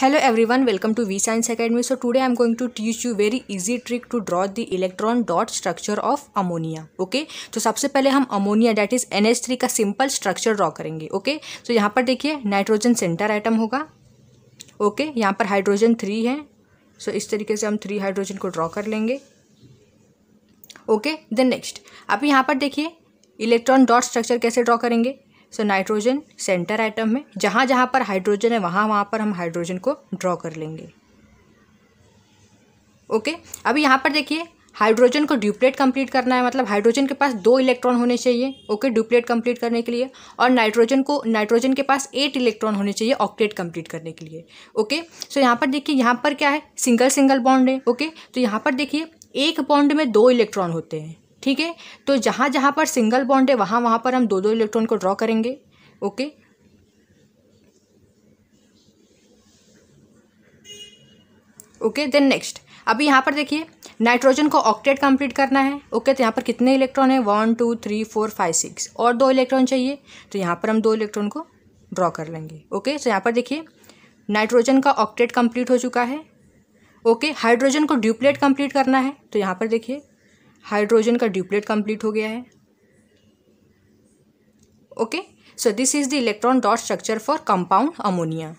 hello everyone welcome to V science academy so today I am going to teach you very easy trick to draw the electron dot structure of ammonia okay तो सबसे पहले हम ammonia that is three का simple structure draw करेंगे okay तो यहाँ पर देखिए नाइट्रोजन सेंटर आइटम होगा ओके यहाँ पर हाइड्रोजन थ्री है सो इस तरीके से हम थ्री हाइड्रोजन को ड्रॉ कर लेंगे ओके देन नेक्स्ट अब यहाँ पर देखिए इलेक्ट्रॉन डॉट स्ट्रक्चर कैसे ड्रॉ करेंगे सो नाइट्रोजन सेंटर आइटम है जहाँ जहाँ पर हाइड्रोजन है वहाँ वहाँ पर हम हाइड्रोजन को ड्रॉ कर लेंगे ओके अभी यहाँ पर देखिए हाइड्रोजन को ड्यूप्लेट कंप्लीट करना है मतलब हाइड्रोजन के पास दो इलेक्ट्रॉन होने चाहिए ओके ड्यूप्लेट कंप्लीट करने के लिए और नाइट्रोजन को नाइट्रोजन के पास एट इलेक्ट्रॉन होने चाहिए ऑक्टेट कंप्लीट करने के लिए ओके सो यहाँ पर देखिए यहाँ पर क्या है सिंगल सिंगल बॉन्ड है ओके तो यहाँ पर देखिए एक बॉन्ड में दो इलेक्ट्रॉन होते हैं ठीक है तो जहाँ जहाँ पर सिंगल बॉन्ड है वहाँ वहाँ पर हम दो दो इलेक्ट्रॉन को ड्रॉ करेंगे ओके ओके देन नेक्स्ट अभी यहाँ पर देखिए नाइट्रोजन को ऑक्टेट कंप्लीट करना है ओके okay, तो यहाँ पर कितने इलेक्ट्रॉन है one two three four five six और दो इलेक्ट्रॉन चाहिए तो यहाँ पर हम दो इलेक्ट्रॉन को ड्रॉ कर लेंगे ओके okay, तो यहाँ पर देखिए नाइट्रोजन का ऑक्टेट कंप्लीट हो चुका है ओके okay, हाइड्रोजन को ड्यूप्लेट कंप्लीट करना है तो यहाँ पर देखिए हाइड्रोजन का ड्यूप्लेट कंप्लीट हो गया है okay so this is the electron dot structure for compound ammonia